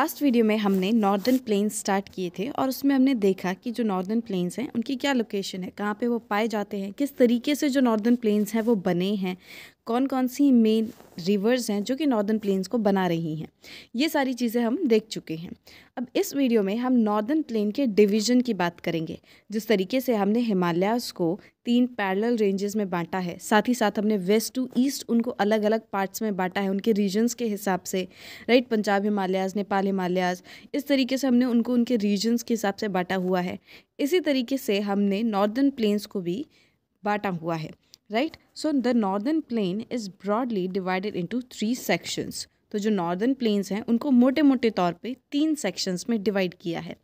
Last video में हमने northern plains start किए थे और उसमें हमने देखा कि जो नॉर्दर्न प्लेन्स हैं उनकी क्या लोकेशन है कहाँ पे वो पाए जाते हैं किस तरीके से जो नॉर्दर्न प्लेन्स हैं वो बने हैं कौन कौन सी मेन रिवर्स हैं जो कि नॉर्दर्न प्लेन्स को बना रही हैं ये सारी चीज़ें हम देख चुके हैं अब इस वीडियो में हम नॉर्दर्न प्लेन के डिवीज़न की बात करेंगे जिस तरीके से हमने हिमालयाज़ को तीन पैरेलल रेंजेस में बांटा है साथ ही साथ हमने वेस्ट टू ईस्ट उनको अलग अलग पार्ट्स में बांटा है उनके रीजन्स के हिसाब से राइट पंजाब हिमालयाज़ नेपाल हिमालयाज़ इस तरीके से हमने उनको उनके रीजन्स के हिसाब से बांटा हुआ है इसी तरीके से हमने नॉर्दर्न प्लेन्स को भी बांटा हुआ है right so the northern plain is broadly divided into three sections तो जो नॉर्दर्न प्लेन्स हैं उनको मोटे मोटे तौर पे तीन सेक्शंस में डिवाइड किया है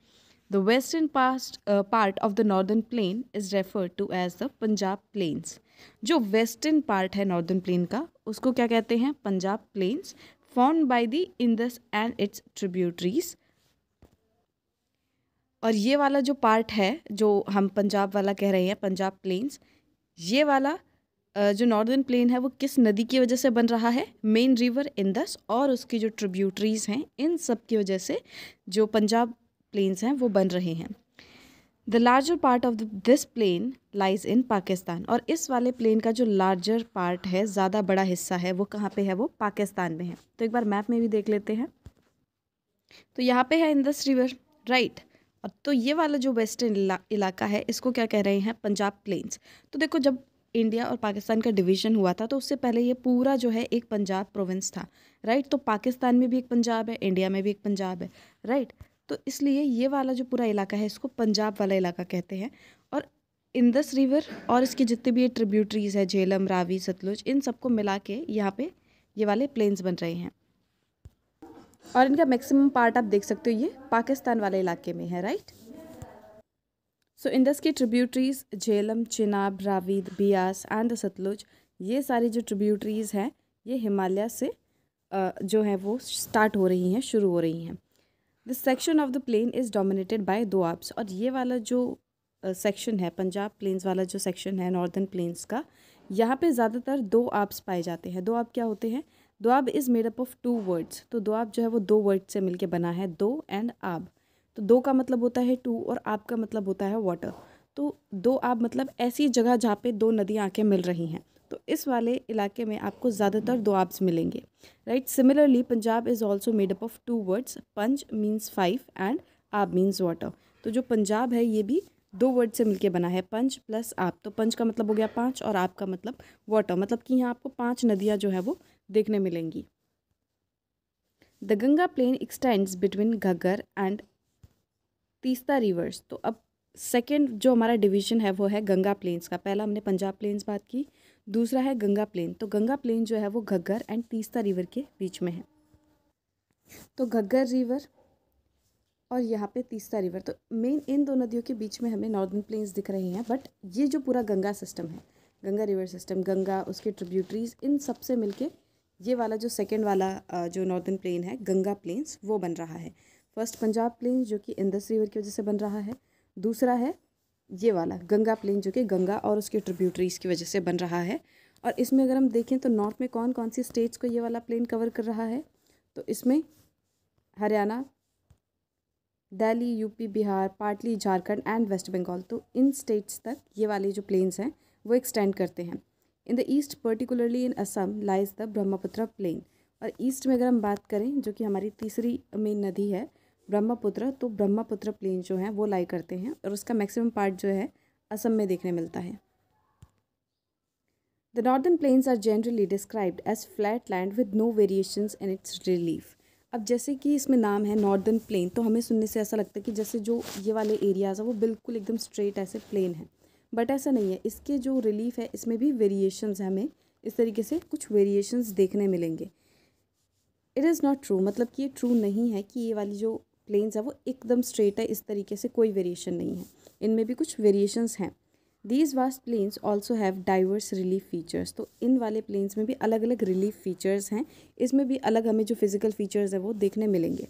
the western past part of the northern plain is referred to as the Punjab plains जो वेस्टर्न पार्ट है नॉर्दर्न प्लेन का उसको क्या कहते हैं Punjab plains form by the Indus and its tributaries और ये वाला जो पार्ट है जो हम पंजाब वाला कह रहे हैं पंजाब प्लेन्स ये वाला जो नॉर्दर्न प्लेन है वो किस नदी की वजह से बन रहा है मेन रिवर इंदस और उसकी जो ट्रिब्यूटरीज हैं इन सब की वजह से जो पंजाब प्लेन्स हैं वो बन रहे हैं the larger part of this plain lies in Pakistan और इस वाले प्लेन का जो लार्जर पार्ट है ज़्यादा बड़ा हिस्सा है वो कहाँ पे है वो पाकिस्तान में है तो एक बार मैप में भी देख लेते हैं तो यहाँ पे है इंदस रिवर राइट तो ये वाला जो वेस्टर्न इलाका है इसको क्या कह रहे हैं पंजाब प्लेन्स तो देखो जब इंडिया और पाकिस्तान का डिवीजन हुआ था तो उससे पहले ये पूरा जो है एक पंजाब प्रोविंस था राइट तो पाकिस्तान में भी एक पंजाब है इंडिया में भी एक पंजाब है राइट तो इसलिए ये वाला जो पूरा इलाका है इसको पंजाब वाला इलाका कहते हैं और इंदस रिवर और इसके जितने भी ये ट्रिब्यूटरीज है झेलम रावी सतलुज इन सबको मिला के यहाँ पे ये वाले प्लेन्स बन रहे हैं और इनका मैक्सिमम पार्ट आप देख सकते हो ये पाकिस्तान वाले इलाके में है राइट सो इंडस की ट्रिब्यूटरीज झेलम चिनाब रावीद बियास एंड सतलुज ये सारी जो ट्रिब्यूटरीज हैं ये हिमालय से जो है वो स्टार्ट हो रही हैं शुरू हो रही हैं this section of the plain is dominated by doabs और ये वाला जो सेक्शन है पंजाब प्लेन्स वाला जो सेक्शन है नॉर्दर्न प्लेन्स का यहाँ पे ज़्यादातर दो आब्स पाए जाते हैं दो आब क्या होते हैं doab is made up of two words तो दो आब जो है वो दो वर्ड से मिलके बना है दो एंड आब तो दो का मतलब होता है टू और आप का मतलब होता है वाटर तो दो आप मतलब ऐसी जगह जहाँ पे दो नदियाँ आके मिल रही हैं तो इस वाले इलाके में आपको ज़्यादातर दो आब्स मिलेंगे right similarly Punjab is also made up of two words panch means five and aab means water तो जो पंजाब है ये भी दो वर्ड से मिलके बना है पंच प्लस आप तो पंच का मतलब हो गया पाँच और आप का मतलब वाटर मतलब कि यहाँ आपको पांच नदियाँ जो है वो देखने मिलेंगी the Ganga plain extends between Ghaggar and Teesta rivers तो अब सेकेंड जो हमारा डिवीजन है वो है गंगा प्लेन्स का पहला हमने पंजाब प्लेन्स बात की दूसरा है गंगा प्लेन तो गंगा प्लेन जो है वो घग्गर एंड तीस्ता रिवर के बीच में है तो घग्गर रिवर और यहाँ पे तीस्ता रिवर तो मेन इन दो नदियों के बीच में हमें नॉर्दर्न प्लेन्स दिख रही हैं बट ये जो पूरा गंगा सिस्टम है गंगा रिवर सिस्टम गंगा उसके ट्रिब्यूटरीज इन सब से मिलके ये वाला जो सेकेंड वाला जो नॉर्दर्न प्लेन है गंगा प्लेन्स वो बन रहा है फर्स्ट पंजाब प्लेन जो कि इंदस रिवर की वजह से बन रहा है दूसरा है ये वाला गंगा प्लेन जो कि गंगा और उसके ट्रिब्यूटरीज की वजह से बन रहा है और इसमें अगर हम देखें तो नॉर्थ में कौन कौन सी स्टेट्स को ये वाला प्लेन कवर कर रहा है तो इसमें हरियाणा दिल्ली यूपी बिहार पाटली झारखंड एंड वेस्ट बंगाल तो इन स्टेट्स तक ये वाले जो प्लेन्स हैं वो एक्सटेंड करते हैं in the east particularly in Assam lies the Brahmaputra plain और ईस्ट में अगर हम बात करें जो कि हमारी तीसरी मेन नदी है ब्रह्मपुत्र तो ब्रह्मपुत्र प्लेन जो है वो लाई करते हैं और उसका मैक्सिमम पार्ट जो है असम में देखने मिलता है the northern plains are generally described as flat land with no variation in its relief अब जैसे कि इसमें नाम है नॉर्दर्न प्लेन तो हमें सुनने से ऐसा लगता है कि जैसे जो ये वाले एरियाज़ हैं वो बिल्कुल एकदम स्ट्रेट ऐसे प्लेन है बट ऐसा नहीं है इसके जो रिलीफ है इसमें भी वेरिएशंस हमें इस तरीके से कुछ वेरिएशंस देखने मिलेंगे इट इज़ नॉट ट्रू मतलब कि ये ट्रू नहीं है कि ये वाली जो प्लेन्स है वो एकदम स्ट्रेट है इस तरीके से कोई वेरिएशन नहीं है इनमें भी कुछ वेरिएशंस हैं these vast plains also have diverse relief features तो इन वाले प्लेन्स में भी अलग अलग रिलीफ फीचर्स हैं इसमें भी अलग हमें जो फिजिकल फीचर्स है वो देखने मिलेंगे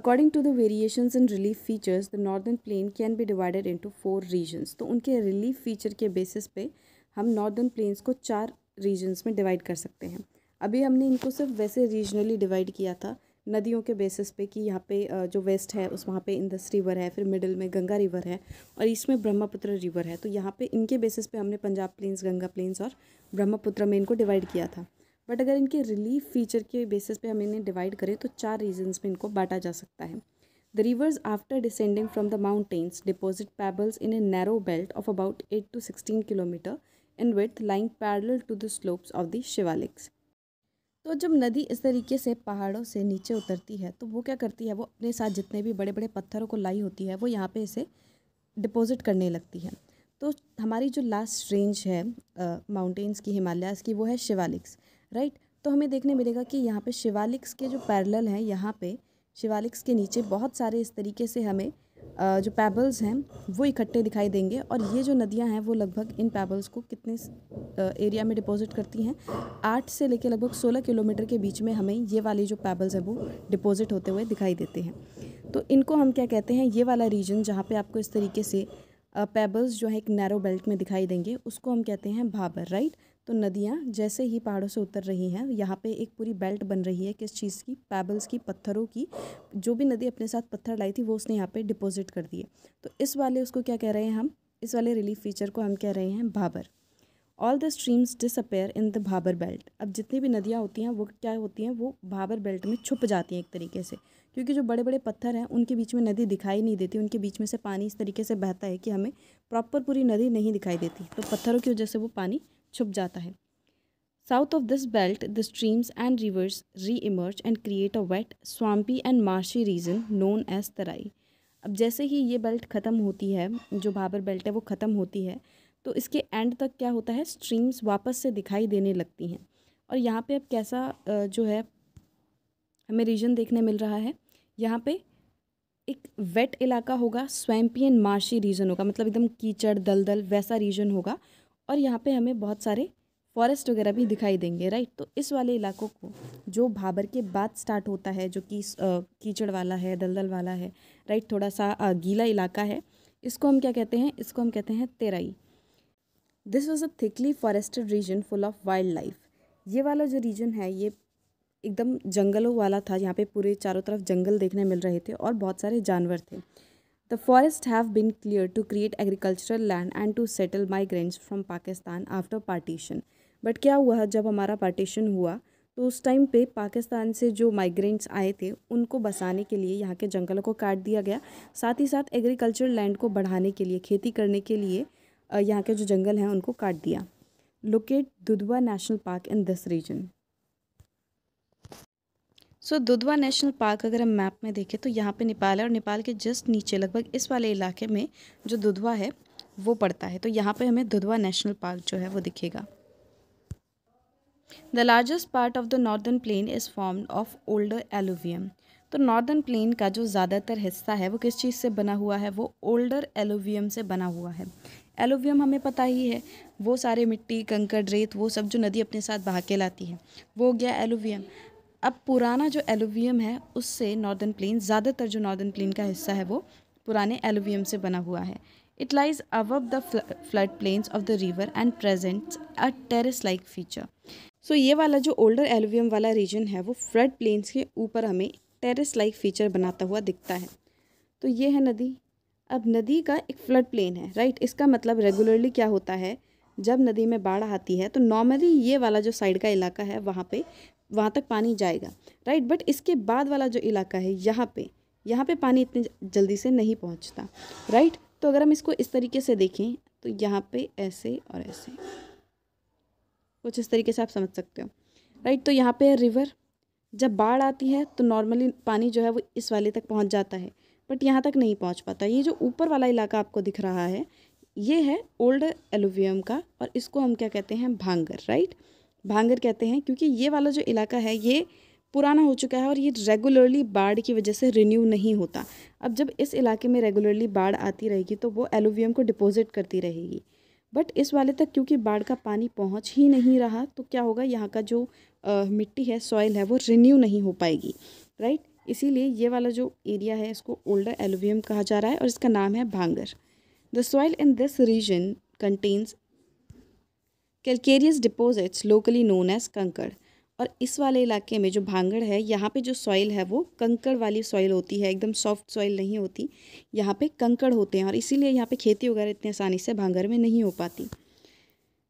according to the variations in relief features the northern plain can be divided into four regions तो उनके रिलीफ फीचर के बेसिस पे हम नॉर्दर्न प्लेन्स को चार रीजन्स में डिवाइड कर सकते हैं अभी हमने इनको सिर्फ वैसे रीजनली डिवाइड किया था नदियों के बेसिस पे कि यहाँ पे जो वेस्ट है उस वहाँ पे इंदस रिवर है फिर मिडिल में गंगा रिवर है और ईस्ट में ब्रह्मपुत्र रिवर है तो यहाँ पे इनके बेसिस पे हमने पंजाब प्लेन्स गंगा प्लेन्स और ब्रह्मपुत्र में इनको डिवाइड किया था बट अगर इनके रिलीफ फीचर के बेसिस पे हम इन्हें डिवाइड करें तो चार रीजन्स में इनको बांटा जा सकता है the rivers after descending from the mountains deposit pebbles in a narrow belt of about eight to sixteen kilometre in width lying parallel to the slopes of the Shivaliks तो जब नदी इस तरीके से पहाड़ों से नीचे उतरती है तो वो क्या करती है वो अपने साथ जितने भी बड़े बड़े पत्थरों को लाई होती है वो यहाँ पे इसे डिपॉज़िट करने लगती है तो हमारी जो लास्ट रेंज है माउंटेन्स की हिमालयस की वो है शिवालिक्स राइट तो हमें देखने मिलेगा कि यहाँ पे शिवालिक्स के जो पैरल हैं यहाँ पे शिवालिक्स के नीचे बहुत सारे इस तरीके से हमें जो पैबल्स हैं वो इकट्ठे दिखाई देंगे और ये जो नदियां हैं वो लगभग इन पैबल्स को कितने एरिया में डिपॉजिट करती हैं आठ से लेकर लगभग सोलह किलोमीटर के बीच में हमें ये वाली जो पैबल्स हैं वो डिपॉजिट होते हुए दिखाई देते हैं तो इनको हम क्या कहते हैं ये वाला रीजन जहाँ पर आपको इस तरीके से पैबल्स जो है एक नैरो बेल्ट में दिखाई देंगे उसको हम कहते हैं भाबर राइट तो नदियाँ जैसे ही पहाड़ों से उतर रही हैं यहाँ पे एक पूरी बेल्ट बन रही है किस चीज़ की पैबल्स की पत्थरों की जो भी नदी अपने साथ पत्थर लाई थी वो उसने यहाँ पे डिपॉजिट कर दिए तो इस वाले उसको क्या कह रहे हैं हम इस वाले रिलीफ फीचर को हम कह रहे हैं Bhabar all the streams disappear in the Bhabar belt अब जितनी भी नदियाँ होती हैं वो क्या होती हैं वो भाबर बेल्ट में छुप जाती हैं एक तरीके से क्योंकि जो बड़े बड़े पत्थर हैं उनके बीच में नदी दिखाई नहीं देती उनके बीच में से पानी इस तरीके से बहता है कि हमें प्रॉपर पूरी नदी नहीं दिखाई देती तो पत्थरों की वजह से वो पानी छुप जाता है south of this belt the streams and rivers reemerge and create a wet swampy and marshy region known as Terai अब जैसे ही ये बेल्ट ख़त्म होती है जो भाबर बेल्ट है वो ख़त्म होती है तो इसके एंड तक क्या होता है स्ट्रीम्स वापस से दिखाई देने लगती हैं और यहाँ पे अब कैसा जो है हमें रीजन देखने मिल रहा है यहाँ पे एक वेट इलाका होगा स्वैम्पी एंड मार्शी रीजन होगा मतलब एकदम कीचड़ दलदल वैसा रीजन होगा और यहाँ पे हमें बहुत सारे फॉरेस्ट वगैरह भी दिखाई देंगे राइट तो इस वाले इलाकों को जो भाबर के बाद स्टार्ट होता है जो कि कीचड़ वाला है दलदल वाला है राइट थोड़ा सा गीला इलाका है इसको हम क्या कहते हैं इसको हम कहते हैं Terai this was a thickly forested region full of wildlife ये वाला जो रीजन है ये एकदम जंगलों वाला था यहाँ पे पूरे चारों तरफ जंगल देखने मिल रहे थे और बहुत सारे जानवर थे The forests have been cleared to create agricultural land and to settle migrants from Pakistan after partition. But क्या हुआ जब हमारा partition हुआ तो उस time पे Pakistan से जो migrants आए थे उनको बसाने के लिए यहाँ के जंगलों को काट दिया गया साथ ही साथ agricultural land को बढ़ाने के लिए खेती करने के लिए यहाँ के जो जंगल हैं उनको काट दिया Locate Dudhwa National Park in this region. So so, Dudhwa national park अगर हम मैप में देखें तो यहाँ पे नेपाल है और नेपाल के जस्ट नीचे लगभग इस वाले इलाके में जो दुधवा है वो पड़ता है तो यहाँ पे हमें दुधवा नेशनल पार्क जो है वो दिखेगा the largest part of the northern plain is form of older alluvium तो नॉर्दर्न प्लेन का जो ज़्यादातर हिस्सा है वो किस चीज़ से बना हुआ है वो ओल्डर एलोवियम से बना हुआ है एलोवियम हमें पता ही है वो सारे मिट्टी कंकड़ रेत वो सब जो नदी अपने साथ बहा के लाती है वो हो गया एलोवियम अब पुराना जो एलुवियम है उससे नॉर्दर्न प्लेन ज़्यादातर जो नॉर्दर्न प्लेन का हिस्सा है वो पुराने एलुवियम से बना हुआ है it lies above the flood plains of the river and presents a terrace like feature so ये वाला जो ओल्डर एलुवियम वाला रीजन है वो फ्लड प्लेन्स के ऊपर हमें टेरिस लाइक फीचर बनाता हुआ दिखता है तो ये है नदी अब नदी का एक फ्लड प्लेन है राइट इसका मतलब रेगुलरली क्या होता है जब नदी में बाढ़ आती है तो नॉर्मली ये वाला जो साइड का इलाका है वहाँ पे वहाँ तक पानी जाएगा राइट बट इसके बाद वाला जो इलाका है यहाँ पे यहाँ पे पानी इतनी जल्दी से नहीं पहुँचता राइट तो अगर हम इसको इस तरीके से देखें तो यहाँ पे ऐसे और ऐसे कुछ इस तरीके से आप समझ सकते हो राइट तो यहाँ पे रिवर जब बाढ़ आती है तो नॉर्मली पानी जो है वो इस वाले तक पहुँच जाता है बट यहाँ तक नहीं पहुँच पाता ये जो ऊपर वाला इलाका आपको दिख रहा है ये है ओल्ड एलोवियम का और इसको हम क्या कहते हैं भांगर राइट भांगर कहते हैं क्योंकि ये वाला जो इलाका है ये पुराना हो चुका है और ये रेगुलरली बाढ़ की वजह से रिन्यू नहीं होता अब जब इस इलाके में रेगुलरली बाढ़ आती रहेगी तो वो एलोवियम को डिपॉजिट करती रहेगी बट इस वाले तक क्योंकि बाढ़ का पानी पहुंच ही नहीं रहा तो क्या होगा यहाँ का जो आ, मिट्टी है सॉइल है वो रिन्यू नहीं हो पाएगी राइट इसीलिए ये वाला जो एरिया है इसको ओल्डर एलोवियम कहा जा रहा है और इसका नाम है Bhangar the soil in this region contains calcareous deposits locally known as kankar और इस वाले इलाके में जो भांगड़ है यहाँ पे जो सॉइल है वो कंकड़ वाली सॉइल होती है एकदम सॉफ्ट सॉइल नहीं होती यहाँ पे कंकड़ होते हैं और इसीलिए यहाँ पे खेती वगैरह इतनी आसानी से भांगड़ में नहीं हो पाती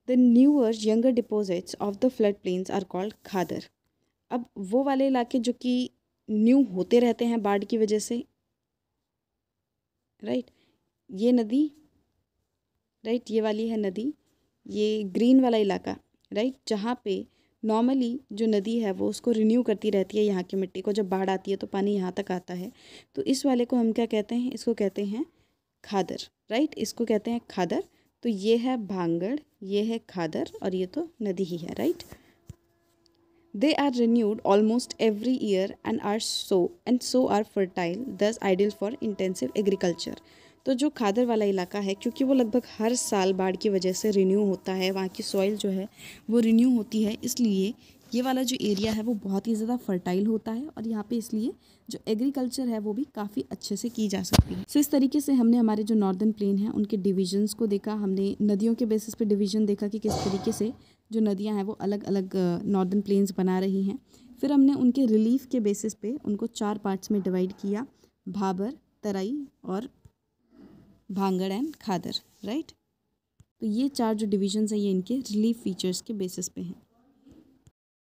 the newer younger deposits of the flood plains are called Khadar अब वो वाले इलाके जो कि न्यू होते रहते हैं बाढ़ की वजह से राइट right? ये नदी राइट right? ये वाली है नदी ये ग्रीन वाला इलाका राइट जहाँ पे नॉर्मली जो नदी है वो उसको रिन्यू करती रहती है यहाँ की मिट्टी को जब बाढ़ आती है तो पानी यहाँ तक आता है तो इस वाले को हम क्या कहते हैं इसको कहते हैं खादर राइट इसको कहते हैं खादर तो ये है भांगड़ ये है खादर और ये तो नदी ही है right they are renewed almost every year and are so and so are fertile thus ideal for intensive agriculture तो जो खादर वाला इलाका है क्योंकि वो लगभग हर साल बाढ़ की वजह से रिन्यू होता है वहाँ की सॉइल जो है वो रिन्यू होती है इसलिए ये वाला जो एरिया है वो बहुत ही ज़्यादा फर्टाइल होता है और यहाँ पे इसलिए जो एग्रीकल्चर है वो भी काफ़ी अच्छे से की जा सकती है सो so, इस तरीके से हमने हमारे जो नॉर्दर्न प्लेन है उनके डिविजन्स को देखा हमने नदियों के बेसिस पे डिवीजन देखा कि किस तरीके से जो नदियाँ हैं वो अलग अलग नॉर्दर्न प्लेन्स बना रही हैं फिर हमने उनके रिलीफ के बेसिस पे उनको चार पार्ट्स में डिवाइड किया भाबर तराई और भांगड़ एंड खादर राइट तो ये चार जो डिविजन्स हैं ये इनके रिलीफ फीचर्स के बेसिस पे हैं